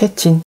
스태친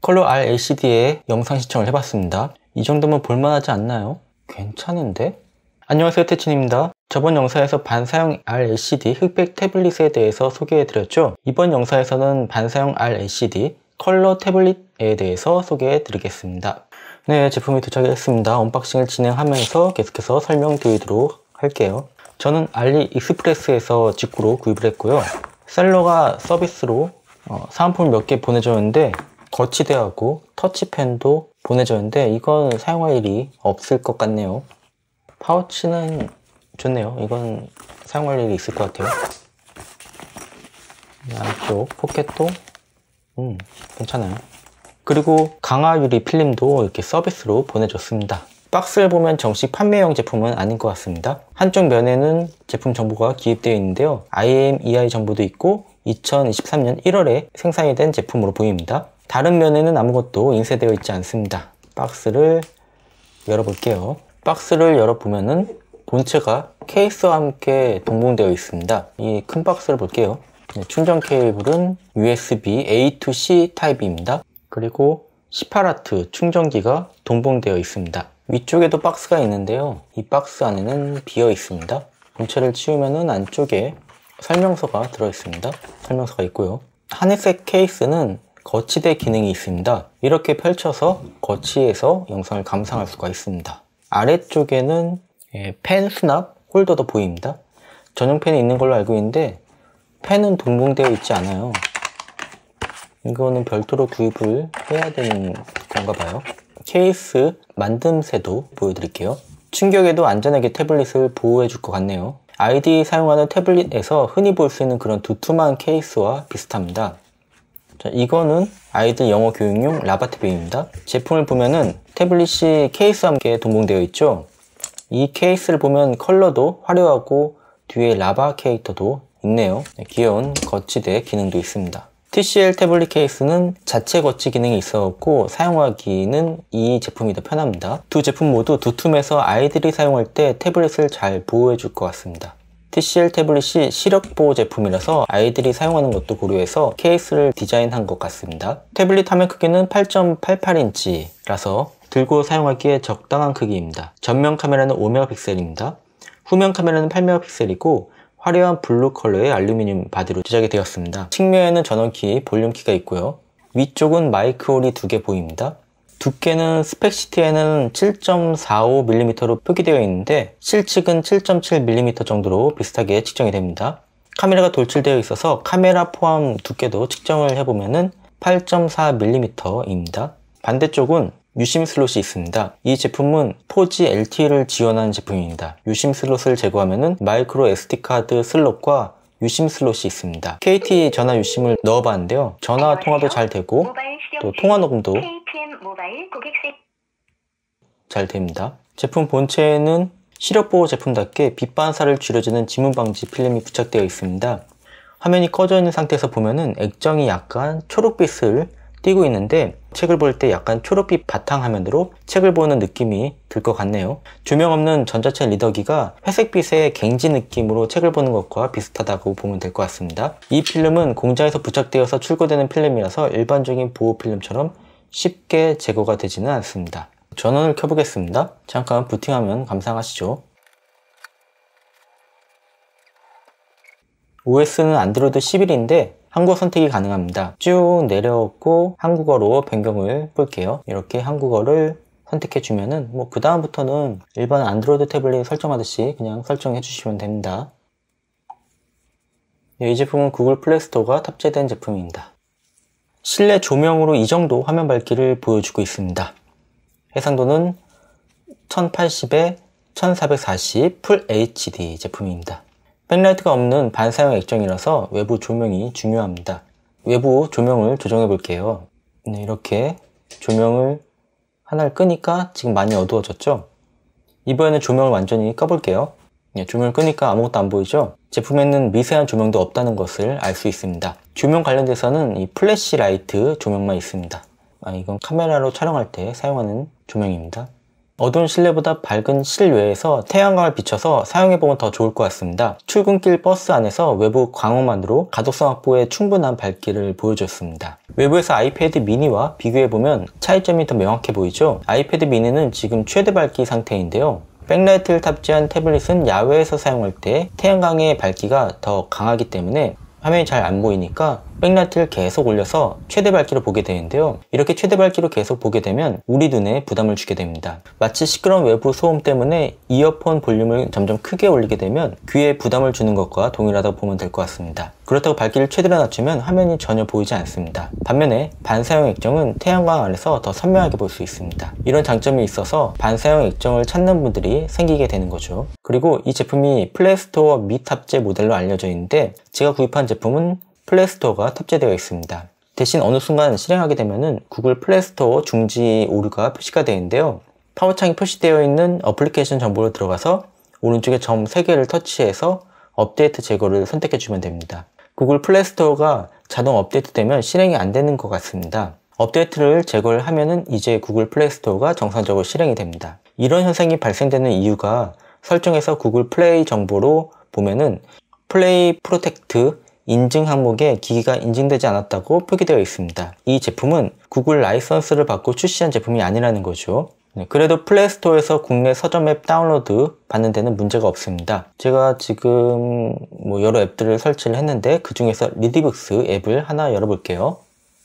컬러 RLCD에 영상 시청을 해봤습니다. 이 정도면 볼만하지 않나요? 괜찮은데? 안녕하세요 태친입니다. 저번 영상에서 반사형 RLCD 흑백 태블릿에 대해서 소개해드렸죠? 이번 영상에서는 반사형 RLCD 컬러 태블릿에 대해서 소개해드리겠습니다. 네, 제품이 도착했습니다. 언박싱을 진행하면서 계속해서 설명드리도록 할게요. 저는 알리익스프레스에서 직구로 구입을 했고요. 셀러가 서비스로 어, 사은품 몇 개 보내줬는데 거치대하고 터치펜도 보내줬는데 이건 사용할 일이 없을 것 같네요 파우치는 좋네요 이건 사용할 일이 있을 것 같아요 양쪽 포켓도 음 괜찮아요 그리고 강화유리 필름도 이렇게 서비스로 보내줬습니다 박스를 보면 정식 판매용 제품은 아닌 것 같습니다 한쪽 면에는 제품 정보가 기입되어 있는데요 IM, EI 정보도 있고 2023년 1월에 생산이 된 제품으로 보입니다. 다른 면에는 아무것도 인쇄되어 있지 않습니다. 박스를 열어볼게요. 박스를 열어보면은 본체가 케이스와 함께 동봉되어 있습니다. 이 큰 박스를 볼게요. 네, 충전 케이블은 USB A to C 타입입니다. 그리고 18W 충전기가 동봉되어 있습니다. 위쪽에도 박스가 있는데요. 이 박스 안에는 비어 있습니다. 본체를 치우면 안쪽에 설명서가 들어있습니다. 설명서가 있고요. 한혜색 케이스는 거치대 기능이 있습니다. 이렇게 펼쳐서 거치에서 영상을 감상할 수가 있습니다. 아래쪽에는 예, 펜 수납 홀더도 보입니다. 전용 펜이 있는 걸로 알고 있는데 펜은 동봉되어 있지 않아요. 이거는 별도로 구입을 해야 되는 건가 봐요. 케이스 만듦새도 보여드릴게요. 충격에도 안전하게 태블릿을 보호해 줄 것 같네요. 아이디 사용하는 태블릿에서 흔히 볼 수 있는 그런 두툼한 케이스와 비슷합니다. 자, 이거는 아이들 영어 교육용 라바트백입니다 제품을 보면은 태블릿이 케이스와 함께 동봉되어 있죠. 이 케이스를 보면 컬러도 화려하고 뒤에 라바 캐릭터도 있네요. 네, 귀여운 거치대 기능도 있습니다. TCL 태블릿 케이스는 자체 거치 기능이 있었고 사용하기는 이 제품이 더 편합니다. 두 제품 모두 두툼해서 아이들이 사용할 때 태블릿을 잘 보호해줄 것 같습니다. TCL 태블릿이 시력 보호 제품이라서 아이들이 사용하는 것도 고려해서 케이스를 디자인한 것 같습니다. 태블릿 화면 크기는 8.88인치라서 들고 사용하기에 적당한 크기입니다. 전면 카메라는 5 m e g a p 입니다 후면 카메라는 8 m e g a p 이고 화려한 블루 컬러의 알루미늄 바디로 제작이 되었습니다. 측면에는 전원키, 볼륨키가 있고요. 위쪽은 마이크 홀이 두 개 보입니다. 두께는 스펙시트에는 7.45mm로 표기되어 있는데 실측은 7.7mm 정도로 비슷하게 측정이 됩니다. 카메라가 돌출되어 있어서 카메라 포함 두께도 측정을 해보면 은 8.4mm입니다. 반대쪽은 유심 슬롯이 있습니다. 이 제품은 포지 LTE를 지원하는 제품입니다. 유심 슬롯을 제거하면 마이크로 SD카드 슬롯과 유심 슬롯이 있습니다. KT 전화 유심을 넣어봤는데요. 전화 통화도 잘 되고 또 통화 녹음도 잘 됩니다. 제품 본체에는 시력 보호 제품답게 빛 반사를 줄여주는 지문 방지 필름이 부착되어 있습니다. 화면이 꺼져 있는 상태에서 보면은 액정이 약간 초록빛을 띄고 있는데 책을 볼 때 약간 초록빛 바탕화면으로 책을 보는 느낌이 들 것 같네요. 조명 없는 전자책 리더기가 회색빛의 갱지 느낌으로 책을 보는 것과 비슷하다고 보면 될 것 같습니다. 이 필름은 공장에서 부착되어서 출고되는 필름이라서 일반적인 보호 필름처럼 쉽게 제거가 되지는 않습니다. 전원을 켜보겠습니다. 잠깐 부팅하면 감상하시죠. OS는 안드로이드 11인데 한국어 선택이 가능합니다. 쭉 내려오고 한국어로 변경을 볼게요. 이렇게 한국어를 선택해 주면은 뭐 그 다음부터는 일반 안드로이드 태블릿 설정하듯이 그냥 설정해 주시면 됩니다. 네, 이 제품은 구글 플레이스토어가 탑재된 제품입니다. 실내 조명으로 이 정도 화면 밝기를 보여주고 있습니다. 해상도는 1080에 1440 풀HD 제품입니다. 펜라이트가 없는 반사형 액정이라서 외부 조명이 중요합니다. 외부 조명을 조정해 볼게요. 네, 이렇게 조명을 하나를 끄니까 지금 많이 어두워졌죠? 이번에는 조명을 완전히 꺼볼게요. 네, 조명을 끄니까 아무것도 안 보이죠? 제품에는 미세한 조명도 없다는 것을 알 수 있습니다. 조명 관련돼서는 이 플래시 라이트 조명만 있습니다. 아, 이건 카메라로 촬영할 때 사용하는 조명입니다. 어두운 실내보다 밝은 실외에서 태양광을 비춰서 사용해보면 더 좋을 것 같습니다. 출근길 버스 안에서 외부 광원만으로 가독성 확보에 충분한 밝기를 보여줬습니다. 외부에서 아이패드 미니와 비교해보면 차이점이 더 명확해 보이죠? 아이패드 미니는 지금 최대 밝기 상태인데요. 백라이트를 탑재한 태블릿은 야외에서 사용할 때 태양광의 밝기가 더 강하기 때문에 화면이 잘 안 보이니까 백라이트를 계속 올려서 최대 밝기로 보게 되는데요. 이렇게 최대 밝기로 계속 보게 되면 우리 눈에 부담을 주게 됩니다. 마치 시끄러운 외부 소음 때문에 이어폰 볼륨을 점점 크게 올리게 되면 귀에 부담을 주는 것과 동일하다고 보면 될 것 같습니다. 그렇다고 밝기를 최대로 낮추면 화면이 전혀 보이지 않습니다. 반면에 반사용 액정은 태양광 안에서 더 선명하게 볼 수 있습니다. 이런 장점이 있어서 반사용 액정을 찾는 분들이 생기게 되는 거죠. 그리고 이 제품이 플레이스토어 미 탑재 모델로 알려져 있는데 제가 구입한 제품은 플레이스토어가 탑재되어 있습니다. 대신 어느 순간 실행하게 되면 구글 플레이스토어 중지 오류가 표시가 되는데요. 파워창이 표시되어 있는 어플리케이션 정보로 들어가서 오른쪽에 점 3개를 터치해서 업데이트 제거를 선택해 주면 됩니다. 구글 플레이스토어가 자동 업데이트되면 실행이 안 되는 것 같습니다. 업데이트를 제거를 하면은 이제 구글 플레이스토어가 정상적으로 실행이 됩니다. 이런 현상이 발생되는 이유가 설정에서 구글 플레이 정보로 보면은 플레이 프로텍트 인증 항목에 기기가 인증되지 않았다고 표기되어 있습니다. 이 제품은 구글 라이선스를 받고 출시한 제품이 아니라는 거죠. 네, 그래도 플레이스토어에서 국내 서점 앱 다운로드 받는 데는 문제가 없습니다. 제가 지금 뭐 여러 앱들을 설치를 했는데 그 중에서 리디북스 앱을 하나 열어볼게요.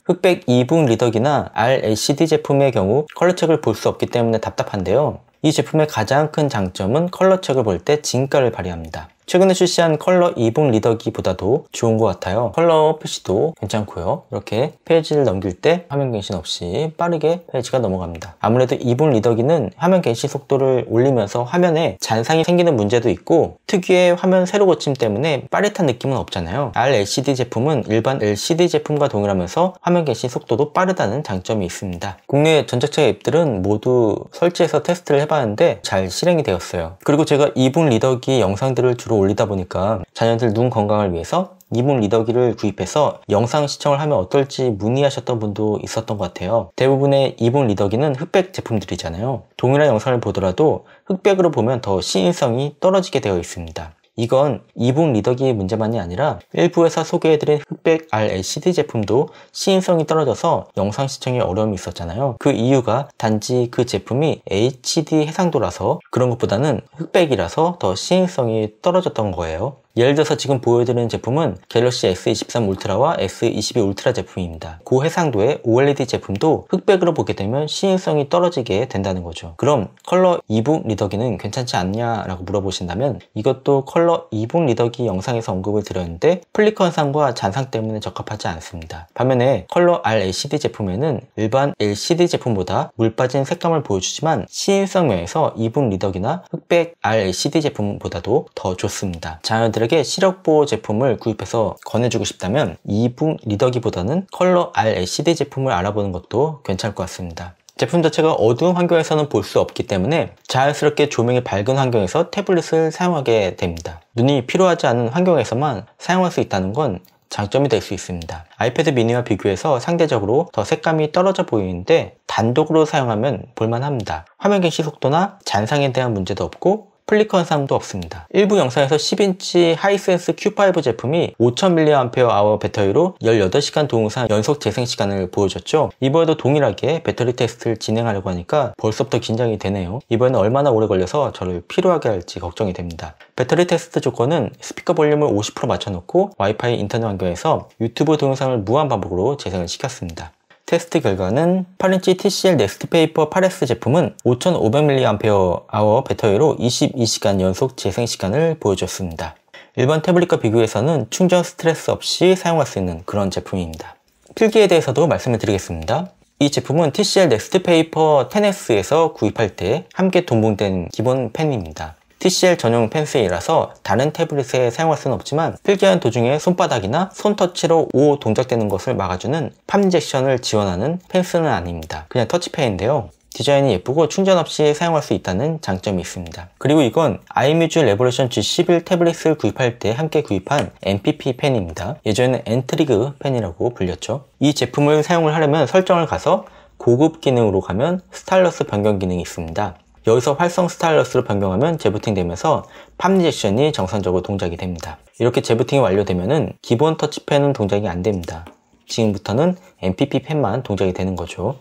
흑백 2분 리더기나 RLCD 제품의 경우 컬러 책을 볼 수 없기 때문에 답답한데요. 이 제품의 가장 큰 장점은 컬러 책을 볼 때 진가를 발휘합니다. 최근에 출시한 컬러 2분 리더기보다도 좋은 것 같아요. 컬러 표시도 괜찮고요. 이렇게 페이지를 넘길 때 화면 갱신 없이 빠르게 페이지가 넘어갑니다. 아무래도 2분 리더기는 화면 갱신 속도를 올리면서 화면에 잔상이 생기는 문제도 있고 특유의 화면 세로 고침 때문에 빠릿한 느낌은 없잖아요. RLCD 제품은 일반 LCD 제품과 동일하면서 화면 갱신 속도도 빠르다는 장점이 있습니다. 국내 전자차 앱들은 모두 설치해서 테스트를 해봤는데 잘 실행이 되었어요. 그리고 제가 2분 리더기 영상들을 주로 올리다 보니까 자녀들 눈 건강을 위해서 이분 리더기를 구입해서 영상 시청을 하면 어떨지 문의하셨던 분도 있었던 것 같아요. 대부분의 이분 리더기는 흑백 제품들이잖아요. 동일한 영상을 보더라도 흑백으로 보면 더 시인성이 떨어지게 되어 있습니다. 이건 이분 리더기의 문제만이 아니라 일부에서 소개해드린 흑백 RLCD 제품도 시인성이 떨어져서 영상 시청에 어려움이 있었잖아요. 그 이유가 단지 그 제품이 HD 해상도라서 그런 것보다는 흑백이라서 더 시인성이 떨어졌던 거예요. 예를 들어서 지금 보여드리는 제품은 갤럭시 S23 울트라와 S22 울트라 제품입니다. 고해상도의 OLED 제품도 흑백으로 보게 되면 시인성이 떨어지게 된다는 거죠. 그럼 컬러 2분 리더기는 괜찮지 않냐 라고 물어보신다면 이것도 컬러 2분 리더기 영상에서 언급을 드렸는데 플리커 상과 잔상 때문에 적합하지 않습니다. 반면에 컬러 RLCD 제품에는 일반 LCD 제품보다 물 빠진 색감을 보여주지만 시인성 면에서 2분 리더기나 흑백 RLCD 제품보다도 더 좋습니다. 자녀들의 고객에게 시력 보호 제품을 구입해서 권해주고 싶다면 이분 리더기보다는 컬러 RLCD 제품을 알아보는 것도 괜찮을 것 같습니다. 제품 자체가 어두운 환경에서는 볼 수 없기 때문에 자연스럽게 조명이 밝은 환경에서 태블릿을 사용하게 됩니다. 눈이 필요하지 않은 환경에서만 사용할 수 있다는 건 장점이 될 수 있습니다. 아이패드 미니와 비교해서 상대적으로 더 색감이 떨어져 보이는데 단독으로 사용하면 볼만합니다. 화면갱신 속도나 잔상에 대한 문제도 없고 플리컨항도 없습니다. 일부 영상에서 10인치 하이센스 Q5 제품이 5000mAh 배터리로 18시간 동상 연속 재생 시간을 보여줬죠. 이번에도 동일하게 배터리 테스트를 진행하려고 하니까 벌써부터 긴장이 되네요. 이번에는 얼마나 오래 걸려서 저를 피로하게 할지 걱정이 됩니다. 배터리 테스트 조건은 스피커 볼륨을 50% 맞춰놓고 와이파이 인터넷 환경에서 유튜브 동영상을 무한 반복으로 재생을 시켰습니다. 테스트 결과는 8인치 TCL 넥스트 페이퍼 8S 제품은 5500mAh 배터리로 22시간 연속 재생 시간을 보여줬습니다. 일반 태블릿과 비교해서는 충전 스트레스 없이 사용할 수 있는 그런 제품입니다. 필기에 대해서도 말씀을 드리겠습니다. 이 제품은 TCL 넥스트 페이퍼 10S에서 구입할 때 함께 동봉된 기본 펜입니다. TCL 전용 펜슬이라서 다른 태블릿에 사용할 수는 없지만 필기하는 도중에 손바닥이나 손터치로 오 동작되는 것을 막아주는 팜젝션을 지원하는 펜스는 아닙니다. 그냥 터치펜인데요. 디자인이 예쁘고 충전 없이 사용할 수 있다는 장점이 있습니다. 그리고 이건 아이뮤즈 레볼루션 G11 태블릿을 구입할 때 함께 구입한 MPP 펜입니다. 예전에는 엔트리그 펜이라고 불렸죠. 이 제품을 사용을 하려면 설정을 가서 고급 기능으로 가면 스타일러스 변경 기능이 있습니다. 여기서 활성 스타일러스로 변경하면 재부팅 되면서 팝 리젝션이 정상적으로 동작이 됩니다. 이렇게 재부팅이 완료되면 기본 터치펜은 동작이 안 됩니다. 지금부터는 MPP 펜만 동작이 되는 거죠.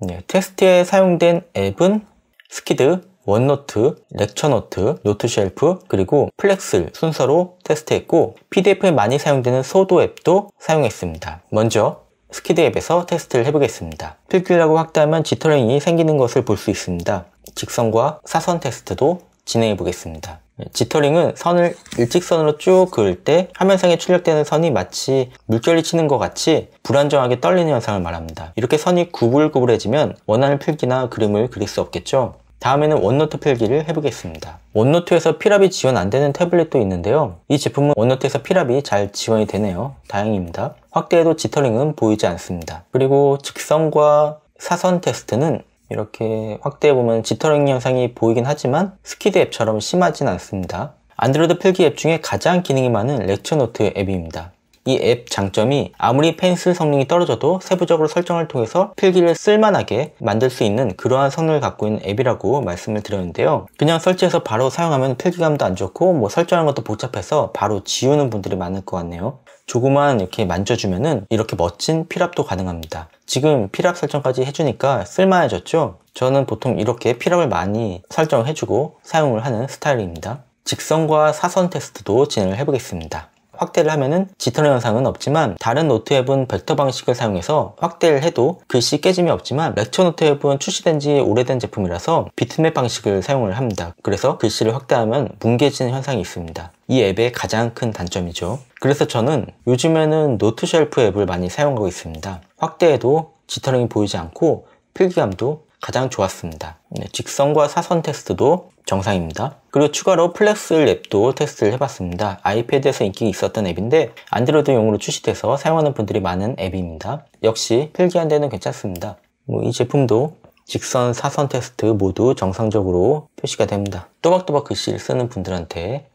네, 텍스트에 사용된 앱은 스키드, 원노트, 렉처노트, 노트쉘프, 그리고 플렉슬 순서로 테스트했고 PDF에 많이 사용되는 소도 앱도 사용했습니다. 먼저 스키드 앱에서 테스트를 해보겠습니다. 필규라고 확대하면 지터링이 생기는 것을 볼 수 있습니다. 직선과 사선 테스트도 진행해 보겠습니다. 지터링은 선을 일직선으로 쭉 그을 때 화면상에 출력되는 선이 마치 물결이 치는 것 같이 불안정하게 떨리는 현상을 말합니다. 이렇게 선이 구불구불해지면 원하는 필기나 그림을 그릴 수 없겠죠. 다음에는 원노트 필기를 해보겠습니다. 원노트에서 필압이 지원 안 되는 태블릿도 있는데요. 이 제품은 원노트에서 필압이잘 지원이 되네요. 다행입니다. 확대해도 지터링은 보이지 않습니다. 그리고 직선과 사선 테스트는 이렇게 확대해 보면 지터링 현상이 보이긴 하지만 스키드 앱처럼 심하진 않습니다. 안드로이드 필기 앱 중에 가장 기능이 많은 렉처 노트 앱입니다. 이 앱 장점이 아무리 펜슬 성능이 떨어져도 세부적으로 설정을 통해서 필기를 쓸만하게 만들 수 있는 그러한 성능을 갖고 있는 앱이라고 말씀을 드렸는데요. 그냥 설치해서 바로 사용하면 필기감도 안 좋고 뭐 설정하는 것도 복잡해서 바로 지우는 분들이 많을 것 같네요. 조금만 이렇게 만져주면은 이렇게 멋진 필압도 가능합니다. 지금 필압 설정까지 해주니까 쓸만해졌죠? 저는 보통 이렇게 필압을 많이 설정해주고 사용을 하는 스타일입니다. 직선과 사선 테스트도 진행을 해보겠습니다. 확대를 하면은 짙은 현상은 없지만 다른 노트 앱은 벡터 방식을 사용해서 확대를 해도 글씨 깨짐이 없지만 렉처 노트 앱은 출시된 지 오래된 제품이라서 비트맵 방식을 사용을 합니다. 그래서 글씨를 확대하면 뭉개지는 현상이 있습니다. 이 앱의 가장 큰 단점이죠. 그래서 저는 요즘에는 노트 쉘프 앱을 많이 사용하고 있습니다. 확대해도 지터링이 보이지 않고 필기감도 가장 좋았습니다. 네, 직선과 사선 테스트도 정상입니다. 그리고 추가로 플렉스 앱도 테스트를 해봤습니다. 아이패드에서 인기가 있었던 앱인데 안드로이드용으로 출시돼서 사용하는 분들이 많은 앱입니다. 역시 필기한 데는 괜찮습니다. 뭐 이 제품도 직선, 사선 테스트 모두 정상적으로 표시가 됩니다. 또박또박 글씨를 쓰는 분들한테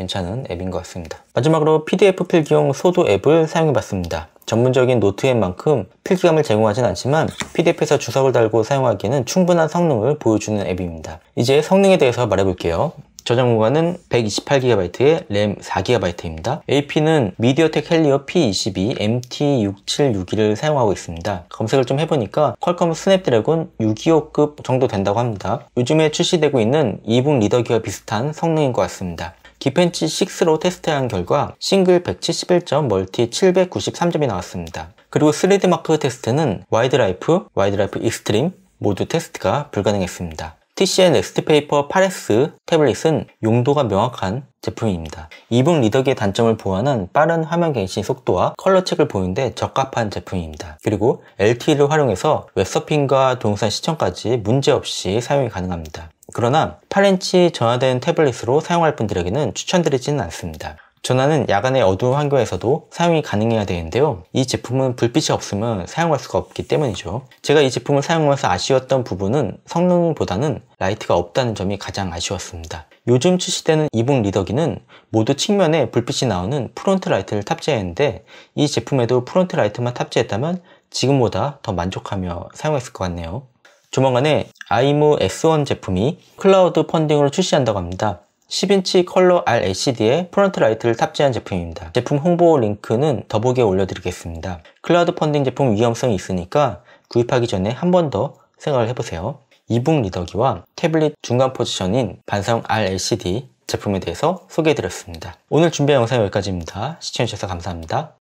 괜찮은 앱인 것 같습니다. 마지막으로 PDF 필기용 소도 앱을 사용해봤습니다. 전문적인 노트앱 만큼 필기감을 제공하진 않지만 PDF에서 주석을 달고 사용하기에는 충분한 성능을 보여주는 앱입니다. 이제 성능에 대해서 말해볼게요. 저장 공간은 128GB에 램 4GB입니다. AP는 미디어텍 헬리어 P22 MT6761을 사용하고 있습니다. 검색을 좀 해보니까 퀄컴 스냅드래곤 625급 정도 된다고 합니다. 요즘에 출시되고 있는 2분 리더기와 비슷한 성능인 것 같습니다. 기펜치 6로 테스트한 결과 싱글 171점, 멀티 793점이 나왔습니다. 그리고 3D 마크 테스트는 와이드라이프, 와이드라이프 익스트림 모두 테스트가 불가능했습니다. TCN 엑스트페이퍼 8S 태블릿은 용도가 명확한 제품입니다. 2분 리더기의 단점을 보완한 빠른 화면 갱신 속도와 컬러 책을 보는데 적합한 제품입니다. 그리고 LTE를 활용해서 웹서핑과 동영상 시청까지 문제없이 사용이 가능합니다. 그러나 8인치 전화된 태블릿으로 사용할 분들에게는 추천드리지는 않습니다. 전화는 야간의 어두운 환경에서도 사용이 가능해야 되는데요. 이 제품은 불빛이 없으면 사용할 수가 없기 때문이죠. 제가 이 제품을 사용하면서 아쉬웠던 부분은 성능보다는 라이트가 없다는 점이 가장 아쉬웠습니다. 요즘 출시되는 이북 리더기는 모두 측면에 불빛이 나오는 프론트 라이트를 탑재했는데 이 제품에도 프론트 라이트만 탑재했다면 지금보다 더 만족하며 사용했을 것 같네요. 조만간에 아이무 X1 제품이 클라우드 펀딩으로 출시한다고 합니다. 10인치 컬러 RLCD에 프론트 라이트를 탑재한 제품입니다. 제품 홍보 링크는 더보기에 올려드리겠습니다. 클라우드 펀딩 제품 위험성이 있으니까 구입하기 전에 한 번 더 생각을 해보세요. 이북 리더기와 태블릿 중간 포지션인 반사용 RLCD 제품에 대해서 소개해드렸습니다. 오늘 준비한 영상 여기까지입니다. 시청해주셔서 감사합니다.